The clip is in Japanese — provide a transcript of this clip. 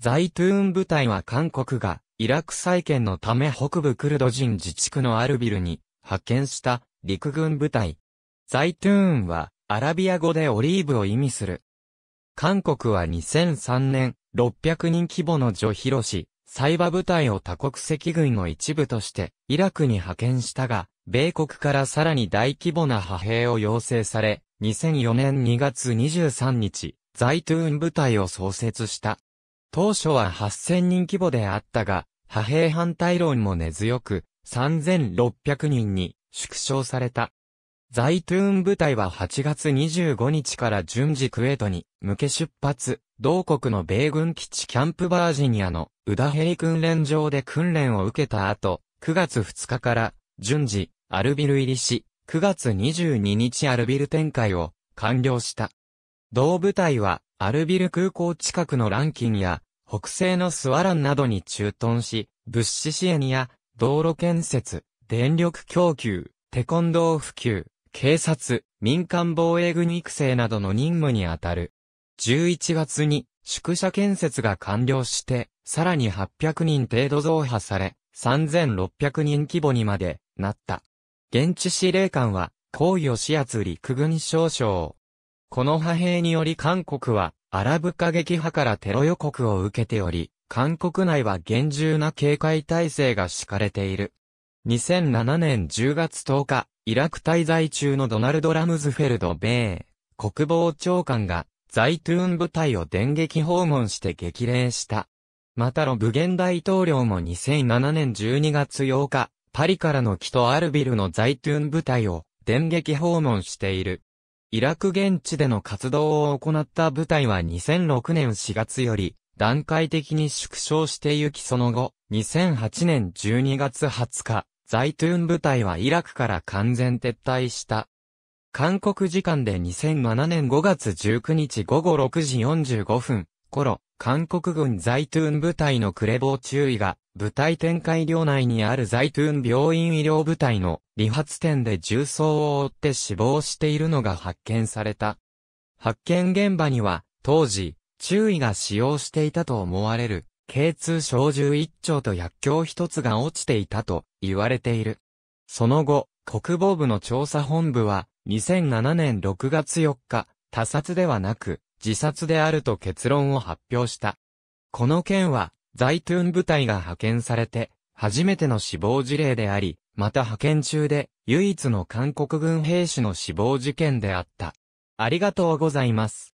ザイトゥーン部隊は韓国が、イラク再建のため北部クルド人自治区のアルビルに、派遣した、陸軍部隊。ザイトゥーンは、アラビア語でオリーブを意味する。韓国は2003年、600人規模のジョヒロサイバ部隊を多国籍軍の一部として、イラクに派遣したが、米国からさらに大規模な派兵を要請され、2004年2月23日、ザイトゥーン部隊を創設した。当初は8000人規模であったが、派兵反対論も根強く、3600人に縮小された。ザイトゥーン部隊は8月25日から順次クエートに向け出発、同国の米軍基地キャンプバージニアのウダヘイ訓練場で訓練を受けた後、9月2日から順次アルビル入りし、9月22日アルビル展開を完了した。同部隊はアルビル空港近くのランキンや、北西のスワランなどに駐屯し、物資支援や、道路建設、電力供給、テコンドー普及、警察、民間防衛軍育成などの任務に当たる。11月に宿舎建設が完了して、さらに800人程度増派され、3600人規模にまでなった。現地司令官は、高吉厚陸軍少将。この派兵により韓国は、アラブ過激派からテロ予告を受けており、韓国内は厳重な警戒体制が敷かれている。2007年10月10日、イラク滞在中のドナルド・ラムズフェルド米国防長官がザイトゥーン部隊を電撃訪問して激励した。またロブゲン大統領も2007年12月8日、パリからの木とアルビルのザイトゥーン部隊を電撃訪問している。イラク現地での活動を行った部隊は2006年4月より段階的に縮小してゆきその後、2008年12月20日、ザイトゥーン部隊はイラクから完全撤退した。韓国時間で2007年5月19日午後6時45分頃、韓国軍ザイトゥーン部隊のクレボー注意が部隊展開領内にあるザイトゥーン病院医療部隊の理髪店で重曹を負って死亡しているのが発見された。発見現場には、当時、注意が使用していたと思われる、軽通小銃一丁と薬莢一つが落ちていたと言われている。その後、国防部の調査本部は、2007年6月4日、他殺ではなく、自殺であると結論を発表した。この件は、ザイトゥン部隊が派遣されて、初めての死亡事例であり、また派遣中で唯一の韓国軍兵士の死亡事件であった。ありがとうございます。